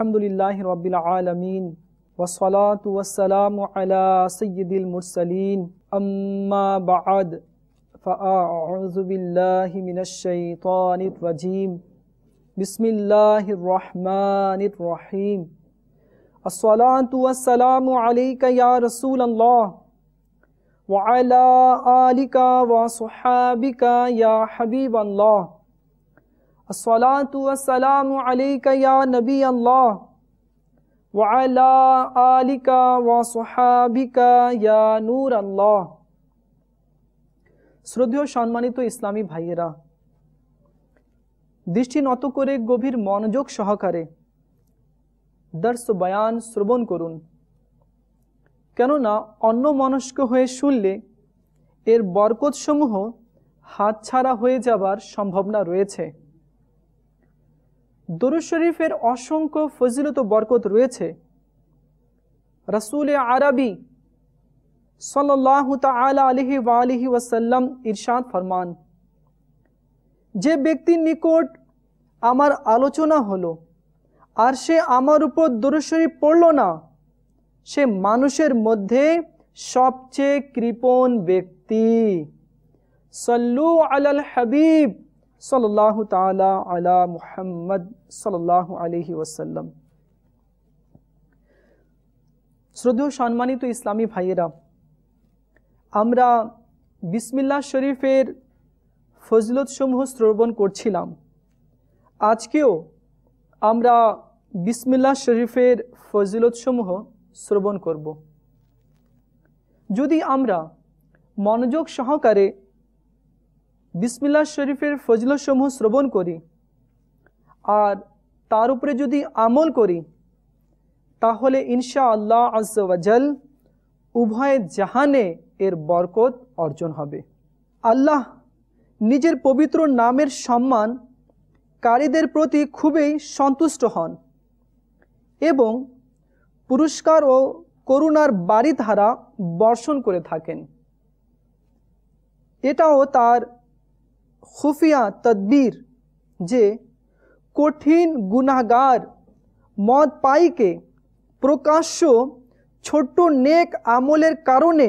الحمد للہ رب العالمین والصلاة والسلام على سید المرسلین اما بعد فاعوذ باللہ من الشیطان الرجیم بسم اللہ الرحمن الرحیم الصلاة والسلام علیکہ یا رسول اللہ وعلی آلکہ وصحابکہ یا حبیب اللہ আসসালাম আলিকা নবী আল্লাহ وعلى آلك وصحابك يا نور الله শ্রদ্ধেয় সম্মানিত ইসলামী ভাইয়েরা দৃষ্টি নত করে গভীর মনোযোগ সহকারে দর্শ বয়ান শ্রবণ করুন কেননা অন্য মনস্ক হয়ে শুনলে এর বরকতসমূহ ছাড়া হয়ে যাবার সম্ভাবনা রয়েছে দরুজ শরীফের অসংখ্য ফজিলত বরকত রয়েছে রসুল আরবি সাল্লাহ তালা আলহি আলহি ওয়াসাল্লাম ইরশাদ ফরমান যে ব্যক্তির নিকট আমার আলোচনা হলো আর সে আমার উপর শরীফ পড়ল না সে মানুষের মধ্যে সবচেয়ে কৃপণ ব্যক্তি সল্লু আলাল হাবিব সাল্লাহ তালা আলা মুহাম্মদ সাল্লাহ আলহি ওসাল্লাম শ্রদ্ধেয় সম্মানিত ইসলামী ভাইয়েরা আমরা বিসমিল্লা শরীফের ফজলতসমূহ শ্রবণ করছিলাম আজকেও আমরা বিসমিল্লা শরীফের ফজিলতসমূহ শ্রবণ করব যদি আমরা মনোযোগ সহকারে বিসমিল্লা শরীফের ফজলসমূহ শ্রবণ করি আর তার উপরে যদি আমল করি তাহলে ইনশা আল্লাহ আজল উভয় জাহানে এর বরকত অর্জন হবে আল্লাহ নিজের পবিত্র নামের সম্মান কারীদের প্রতি খুবই সন্তুষ্ট হন এবং পুরস্কার ও করুণার বাড়িধারা বর্ষণ করে থাকেন এটাও তার খুফিয়া তদবির যে কঠিন গুনাগার মদ পাইকে প্রকাশ্য ছোট্ট নেক আমলের কারণে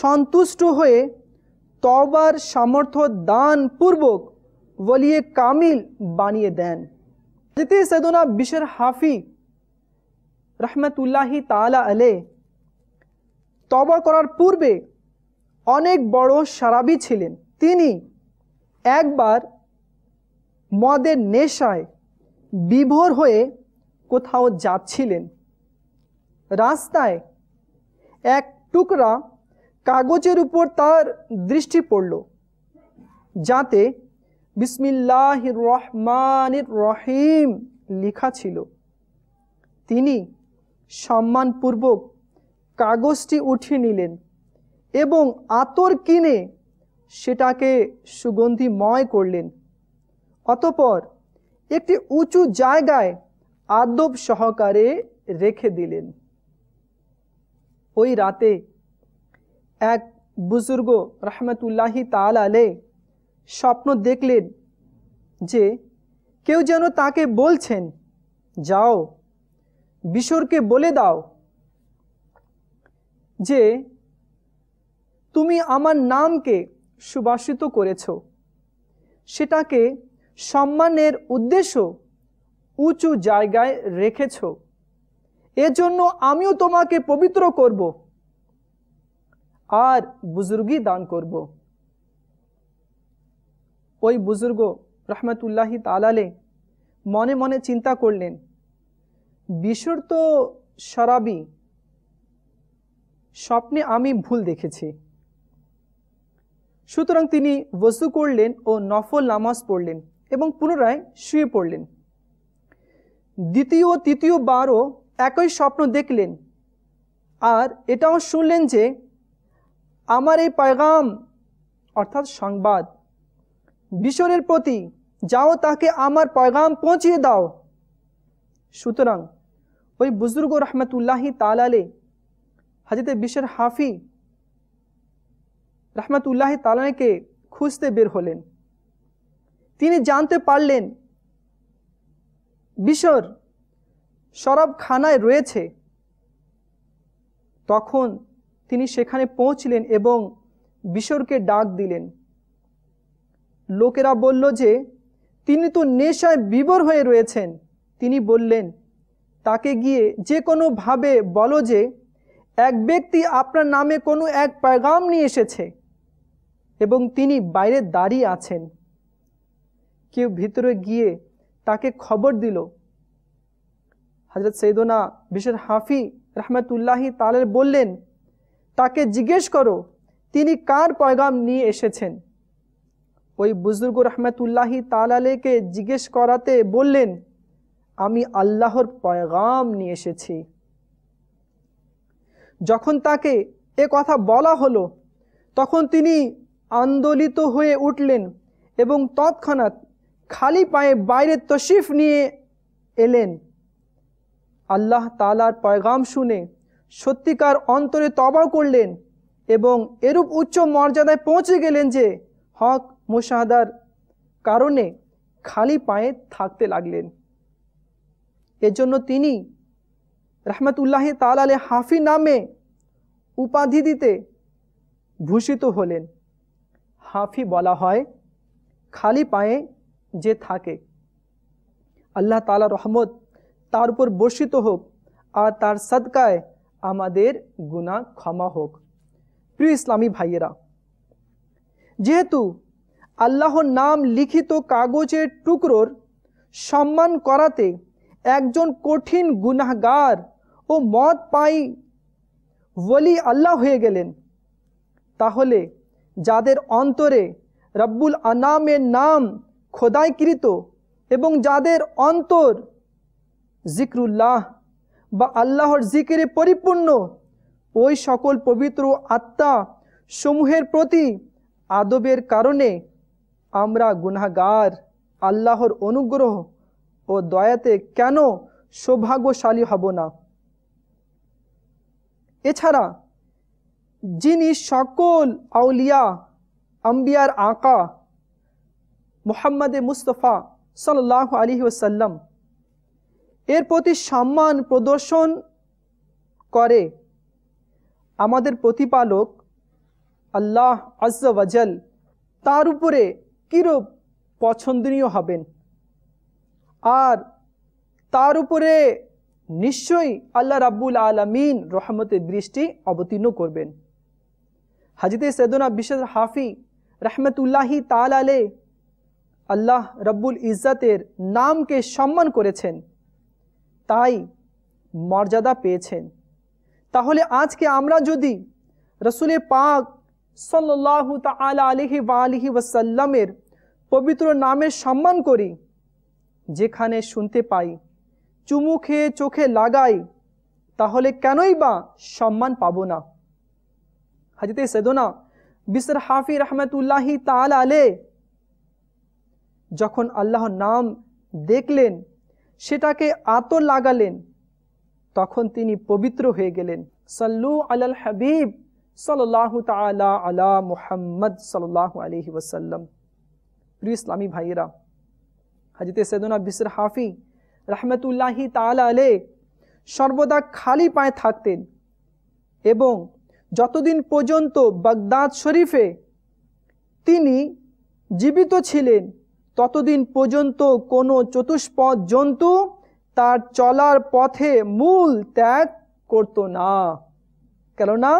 সন্তুষ্ট হয়ে তবার সামর্থ্য দানপূর্বক বলিয়ে কামিল বানিয়ে দেন যেতে সেদনা বিশের হাফি রহমতুল্লাহি তালা আলে তবা করার পূর্বে অনেক বড় সারাবি ছিলেন তিনি একবার মদের নেশায় বিভোর হয়ে কোথাও যাচ্ছিলেন রাস্তায় এক টুকরা কাগজের উপর তার দৃষ্টি পড়ল যাতে বিসমিল্লাহ রহমানের রহিম লেখা ছিল তিনি সম্মানপূর্বক কাগজটি উঠিয়ে নিলেন এবং আতর কিনে সেটাকে সুগন্ধিময় করলেন অতপর একটি উঁচু জায়গায় আদব সহকারে রেখে দিলেন ওই রাতে এক বুজুর্গ রহমতুল্লাহি তাল আলে স্বপ্ন দেখলেন যে কেউ যেন তাকে বলছেন যাও বিশরকে বলে দাও যে তুমি আমার নামকে সুবাসিত করেছ সেটাকে সম্মানের উদ্দেশ্য উঁচু জায়গায় রেখেছ এজন্য আমিও তোমাকে পবিত্র করব আর বুজুর্গি দান করব ওই বুজুর্গ রহমতুল্লাহি তালালে মনে মনে চিন্তা করলেন বিশুর তো শরাবি স্বপ্নে আমি ভুল দেখেছি সুতরাং তিনি বসু করলেন ও নফল নামাজ পড়লেন এবং পুনরায় শুয়ে পড়লেন দ্বিতীয় তৃতীয় তৃতীয়বারও একই স্বপ্ন দেখলেন আর এটাও শুনলেন যে আমার এই পয়গাম অর্থাৎ সংবাদ বিশ্বরের প্রতি যাও তাকে আমার পয়গাম পৌঁছিয়ে দাও সুতরাং ওই বুজুর্গ রহমতুল্লাহি তালালে হাজিতে বিশ্বের হাফি রহমাতুল্লাহ তালাকে খুঁজতে বের হলেন তিনি জানতে পারলেন বিশর শরাবখানায় রয়েছে তখন তিনি সেখানে পৌঁছলেন এবং বিশরকে ডাক দিলেন লোকেরা বলল যে তিনি তো নেশায় বিবর হয়ে রয়েছেন তিনি বললেন তাকে গিয়ে যে কোনোভাবে বলো যে এক ব্যক্তি আপনার নামে কোনো এক প্যাগাম নিয়ে এসেছে এবং তিনি বাইরে দাঁড়িয়ে আছেন কেউ ভিতরে গিয়ে তাকে খবর দিল হজরত সৈদনা বিশের হাফি রহমতুল্লাহি তালের বললেন তাকে জিজ্ঞেস করো তিনি কার পয়গাম নিয়ে এসেছেন ওই বুজুর্গ রহমতুল্লাহি তালালেকে জিজ্ঞেস করাতে বললেন আমি আল্লাহর পয়গাম নিয়ে এসেছি যখন তাকে এ কথা বলা হলো তখন তিনি আন্দোলিত হয়ে উঠলেন এবং তৎক্ষণাৎ খালি পায়ে বাইরে তশিফ নিয়ে এলেন আল্লাহ তালার পয়গাম শুনে সত্যিকার অন্তরে তবা করলেন এবং এরূপ উচ্চ মর্যাদায় পৌঁছে গেলেন যে হক মুশাহাদার কারণে খালি পায়ে থাকতে লাগলেন এজন্য তিনি রহমতুল্লাহ তালালে হাফি নামে উপাধি দিতে ভূষিত হলেন হাফি বলা হয় খালি পায়ে যে থাকে আল্লাহ তালা রহমত তার উপর বর্ষিত হোক আর তার সদকায় আমাদের গুণা ক্ষমা হোক প্রিয় ইসলামী ভাইয়েরা যেহেতু আল্লাহর নাম লিখিত কাগজের টুকরোর সম্মান করাতে একজন কঠিন গুনাহগার ও মদ পাই বলি আল্লাহ হয়ে গেলেন তাহলে যাদের অন্তরে রব্বুল আনামের নাম খোদাইকৃত এবং যাদের অন্তর জিক্রুল্লাহ বা আল্লাহর জিকিরে পরিপূর্ণ ওই সকল পবিত্র আত্মা সমূহের প্রতি আদবের কারণে আমরা গুনাগার আল্লাহর অনুগ্রহ ও দয়াতে কেন সৌভাগ্যশালী হব না এছাড়া যিনি সকল আউলিয়া আম্বিয়ার আঁকা মোহাম্মদে মুস্তফা সাল্লাহ আলী ওসাল্লাম এর প্রতি সম্মান প্রদর্শন করে আমাদের প্রতিপালক আল্লাহ আজল তার উপরে কিরূপ পছন্দনীয় হবেন আর তার উপরে নিশ্চয়ই আল্লাহ রাব্বুল আলমিন রহমতের দৃষ্টি অবতীর্ণ করবেন হাজিতে সৈদুনা বিশর হাফি রহমতুল্লাহি তালালে আল্লাহ রব্বুল ইজ্জাতের নামকে সম্মান করেছেন তাই মর্যাদা পেয়েছেন তাহলে আজকে আমরা যদি রসুলে পাক সাল্লাহ তাল আলহি বা আলহি ওয়াসাল্লামের পবিত্র নামের সম্মান করি যেখানে শুনতে পাই চুমু খেয়ে চোখে লাগাই তাহলে কেনই বা সম্মান পাবো না হাজিতে सदोना বিসর হাফি রহমতুল্লাহি তাল আলে যখন আল্লাহর নাম দেখলেন সেটাকে আত লাগালেন তখন তিনি পবিত্র হয়ে গেলেন সাল্লু আলাল হাবিব সাল্লাহ তালা আলা মুহাম্মদ সাল্লাহ আলহি ওসাল্লাম প্রিয় ইসলামী ভাইয়েরা হাজিতে সেদনা বিসর হাফি রহমতুল্লাহি তাল আলে সর্বদা খালি পায়ে থাকতেন এবং যতদিন পর্যন্ত বাগদাদ শরীফে তিনি জীবিত ছিলেন ততদিন পর্যন্ত কোনো চতুষ্পদ জন্তু তার চলার পথে মূল ত্যাগ করত না কেননা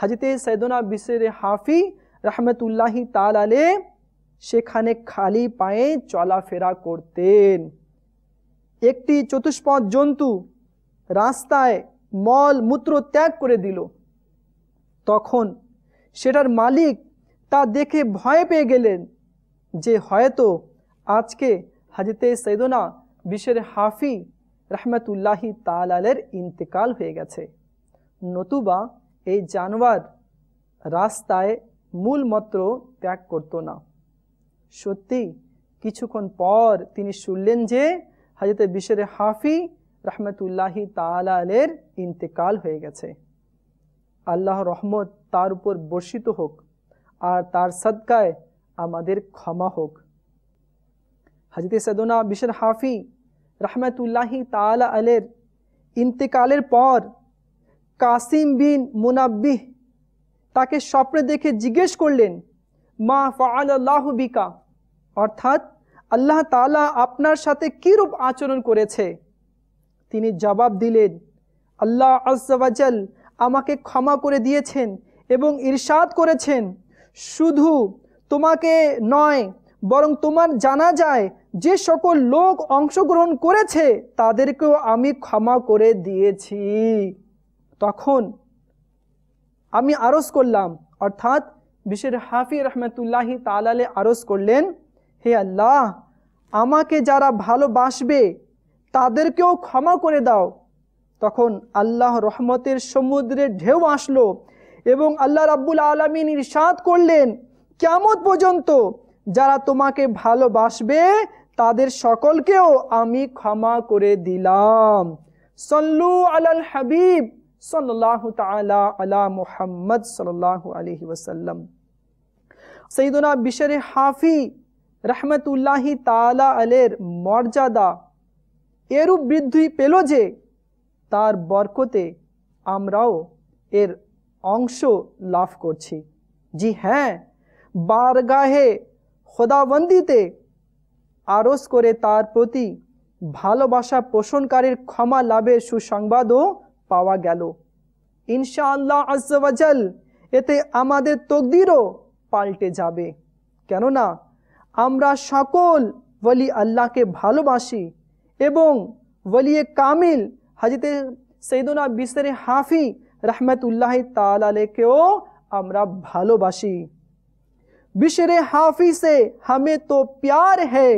হাজিতে সৈদনা বিশের হাফি রহমতুল্লাহি তাল আলে সেখানে খালি পায়ে চলাফেরা করতেন একটি চতুষ্পদ জন্তু রাস্তায় মল মূত্র ত্যাগ করে দিল তখন সেটার মালিক তা দেখে ভয় পেয়ে গেলেন যে হয়তো আজকে হাজতে সৈদনা বিশ্বের হাফি রহমতুল্লাহি তালালের ইন্তেকাল হয়ে গেছে নতুবা এই জানোয়ার রাস্তায় মূলমত্র ত্যাগ করত না সত্যি কিছুক্ষণ পর তিনি শুনলেন যে হাজরতে বিশ্বের হাফি রহমতুল্লাহি তালালের ইন্তেকাল হয়ে গেছে আল্লাহ রহমত তার উপর বর্ষিত হোক আর তার সদকায় আমাদের ক্ষমা হোক হাজিতে সদনা বিশর হাফি রহমতুল্লাহি তালা আলের ইন্তেকালের পর কাসিম বিন মুনাব্বিহ তাকে স্বপ্নে দেখে জিজ্ঞেস করলেন মা ফাল আল্লাহ বিকা অর্থাৎ আল্লাহ তালা আপনার সাথে কীরূপ আচরণ করেছে তিনি জবাব দিলেন আল্লাহ আজাল আমাকে ক্ষমা করে দিয়েছেন এবং ইরশাদ করেছেন শুধু তোমাকে নয় বরং তোমার জানা যায় যে সকল লোক অংশগ্রহণ করেছে তাদেরকেও আমি ক্ষমা করে দিয়েছি তখন আমি আরজ করলাম অর্থাৎ বিশের হাফি রহমতুল্লাহি তালালে আরজ করলেন হে আল্লাহ আমাকে যারা ভালোবাসবে তাদেরকেও ক্ষমা করে দাও তখন আল্লাহ রহমতের সমুদ্রে ঢেউ আসলো এবং আল্লাহ রাব্বুল আলমী ইরশাদ করলেন কেমন পর্যন্ত যারা তোমাকে ভালোবাসবে তাদের সকলকেও আমি ক্ষমা করে দিলাম সল্লু আলাল হাবিব সল্লাহ তালা আলা মুহাম্মদ সাল্লাহ আলহি ওসাল্লাম সঈদনা বিশরে হাফি রহমতুল্লাহি তালা আলের মর্যাদা এরূপ বৃদ্ধি পেল যে তার বরকতে আমরাও এর অংশ লাভ করছি জি হ্যাঁ বারগাহে খোদাবন্দিতে আরোস করে তার প্রতি ভালোবাসা পোষণকারীর ক্ষমা লাভের সুসংবাদও পাওয়া গেল ইনশাআল্লাহ আজল এতে আমাদের তকদিরও পাল্টে যাবে কেননা আমরা সকল বলি আল্লাহকে ভালোবাসি এবং বলিয়ে কামিল حضرت سیدنا بسر حافی رحمت اللہ تعالی کے بھالو باشی بشر حافی سے ہمیں تو پیار ہے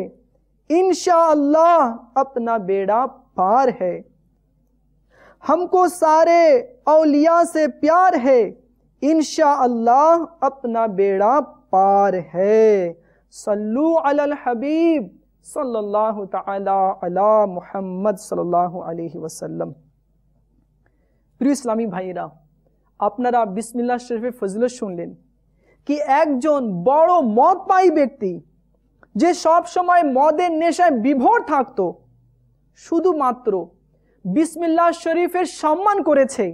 انشاءاللہ اپنا بیڑا پار ہے ہم کو سارے اولیاء سے پیار ہے انشاءاللہ اپنا بیڑا پار ہے صلو علی الحبیب সাল্লাহ তালা আলা মুহাম্মদ সাল্লাহ আলহি ওয়াসাল্লাম প্রিয় ইসলামী ভাইয়েরা আপনারা বিসমিল্লা শরীফের ফজিলত শুনলেন কি একজন বড় মদ পাই ব্যক্তি যে সব সময় মদের নেশায় বিভোর থাকত শুধুমাত্র বিসমিল্লাহ শরীফের সম্মান করেছে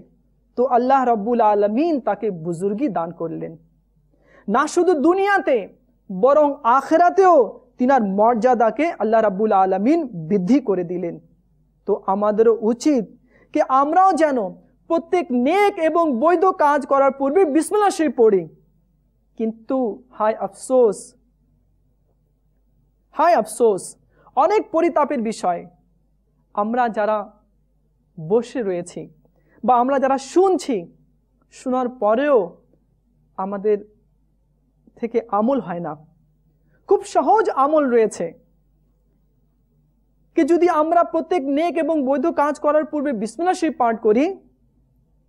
তো আল্লাহ রব্বুল আলমিন তাকে বুজুর্গি দান করলেন না শুধু দুনিয়াতে বরং আখরাতেও তিনার মর্যাদাকে আল্লাহ রাবুল আলমিন বৃদ্ধি করে দিলেন তো আমাদেরও উচিত কি আমরাও যেন প্রত্যেক নেক এবং বৈধ কাজ করার পূর্বে বিসমিল্লা পড়ি কিন্তু হাই আফসোস হাই আফসোস অনেক পরিতাপের বিষয় আমরা যারা বসে রয়েছি বা আমরা যারা শুনছি শোনার পরেও আমাদের থেকে আমল হয় না খুব সহজ আমল রয়েছে কি যদি আমরা প্রত্যেক নেক এবং বৈধ কাজ করার পূর্বে বিসমিল্লা শরীফ পাঠ করি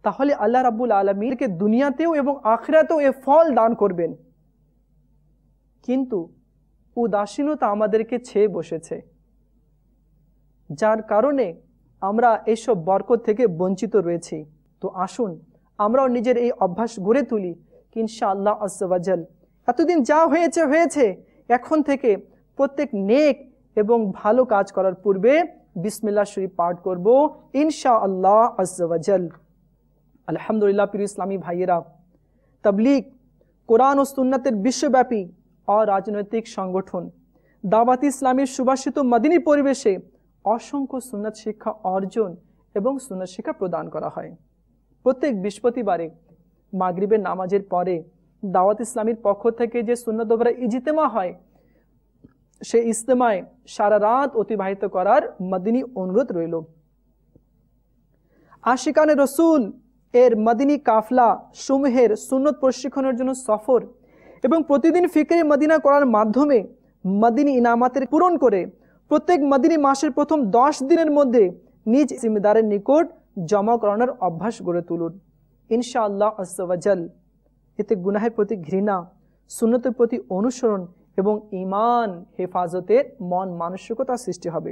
তাহলে আল্লাহ রাবুল আলমীরকে দুনিয়াতেও এবং আখরাতেও এ ফল দান করবেন কিন্তু উদাসীনতা আমাদেরকে ছেয়ে বসেছে যার কারণে আমরা এসব বরকত থেকে বঞ্চিত রয়েছি তো আসুন আমরাও নিজের এই অভ্যাস গড়ে তুলি কিনশা আল্লাহ আসবাজাল এতদিন যা হয়েছে হয়েছে এখন থেকে প্রত্যেক নেক এবং ভালো কাজ করার পূর্বে বিসমিল্লা শরীফ পাঠ করব ইনশা আল্লাহ আজল আলহামদুলিল্লাহ পির ইসলামী ভাইয়েরা তাবলিগ কোরআন ও সুন্নাতের বিশ্বব্যাপী অরাজনৈতিক সংগঠন দাওয়াতি ইসলামের সুবাসিত মাদিনী পরিবেশে অসংখ্য সুন্নাত শিক্ষা অর্জন এবং সুন্নাত শিক্ষা প্রদান করা হয় প্রত্যেক বৃহস্পতিবারে মাগরিবের নামাজের পরে দাওয়াত ইসলামীর পক্ষ থেকে যে সুন্নত ওপরে ইজিতেমা হয় সে ইজতেমায় সারা রাত অতিবাহিত করার মদিনী অনুরোধ রইল আশিকানে রসুল এর মদিনী কাফলা সুমহের সুন্নত প্রশিক্ষণের জন্য সফর এবং প্রতিদিন ফিকরে মদিনা করার মাধ্যমে মদিনী ইনামাতের পূরণ করে প্রত্যেক মদিনী মাসের প্রথম দশ দিনের মধ্যে নিজ জিম্মদারের নিকট জমা করানোর অভ্যাস গড়ে তুলুন ইনশাআল্লাহ আসল এতে গুনাহের প্রতি ঘৃণা সুন্নতের প্রতি অনুসরণ এবং ইমান হেফাজতের মন মানসিকতা সৃষ্টি হবে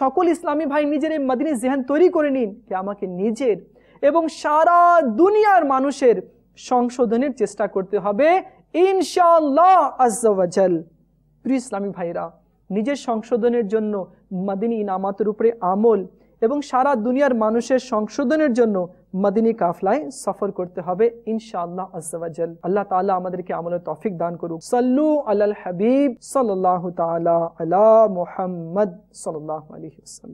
সকল ইসলামী ভাই নিজের এই মাদিনী জেহান তৈরি করে নিন যে আমাকে নিজের এবং সারা দুনিয়ার মানুষের সংশোধনের চেষ্টা করতে হবে ইনশাল্লাহ প্রিয় ইসলামী ভাইরা নিজের সংশোধনের জন্য মাদিনী নামাতের উপরে আমল এবং সারা দুনিয়ার মানুষের সংশোধনের জন্য مدنی کافلائے سفر کرتے ہوئے انشاءاللہ عز و جل اللہ تعالیٰ کے عمل و توفیق دان کرو صلو علی الحبیب صلی اللہ تعالیٰ علی محمد صلی اللہ علیہ وسلم